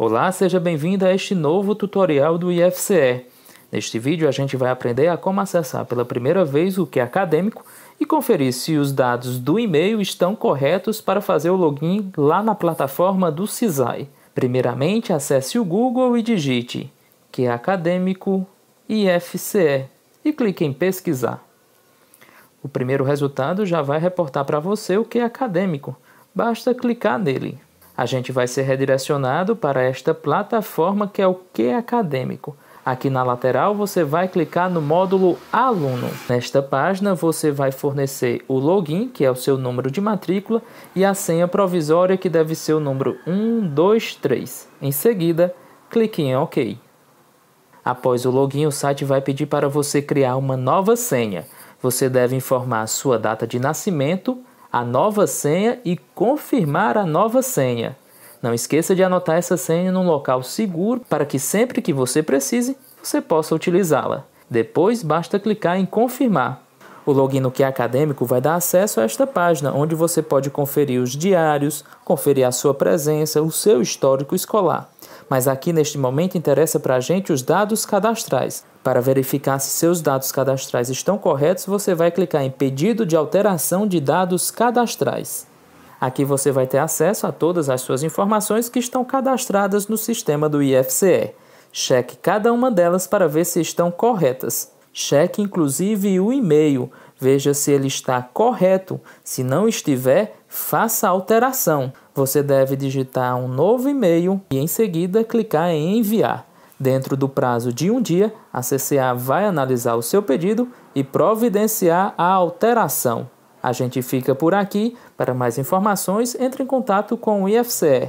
Olá, seja bem-vindo a este novo tutorial do IFCE. Neste vídeo a gente vai aprender a como acessar pela primeira vez o que acadêmico e conferir se os dados do e-mail estão corretos para fazer o login lá na plataforma do CISAI. Primeiramente, acesse o Google e digite que acadêmico IFCE e clique em pesquisar. O primeiro resultado já vai reportar para você o que acadêmico. Basta clicar nele. A gente vai ser redirecionado para esta plataforma que é o Q Acadêmico. Aqui na lateral você vai clicar no módulo Aluno. Nesta página você vai fornecer o login, que é o seu número de matrícula, e a senha provisória, que deve ser o número 123. Em seguida, clique em OK. Após o login, o site vai pedir para você criar uma nova senha. Você deve informar sua data de nascimento, a nova senha e confirmar a nova senha. Não esqueça de anotar essa senha num local seguro para que sempre que você precise, você possa utilizá-la. Depois basta clicar em confirmar. O login no que é acadêmico vai dar acesso a esta página, onde você pode conferir os diários, conferir a sua presença, o seu histórico escolar mas aqui neste momento interessa para a gente os dados cadastrais. Para verificar se seus dados cadastrais estão corretos, você vai clicar em Pedido de alteração de dados cadastrais. Aqui você vai ter acesso a todas as suas informações que estão cadastradas no sistema do IFCE. Cheque cada uma delas para ver se estão corretas. Cheque inclusive o e-mail veja se ele está correto. Se não estiver, faça a alteração. Você deve digitar um novo e-mail e em seguida clicar em enviar. Dentro do prazo de um dia, a CCA vai analisar o seu pedido e providenciar a alteração. A gente fica por aqui. Para mais informações, entre em contato com o IFCE.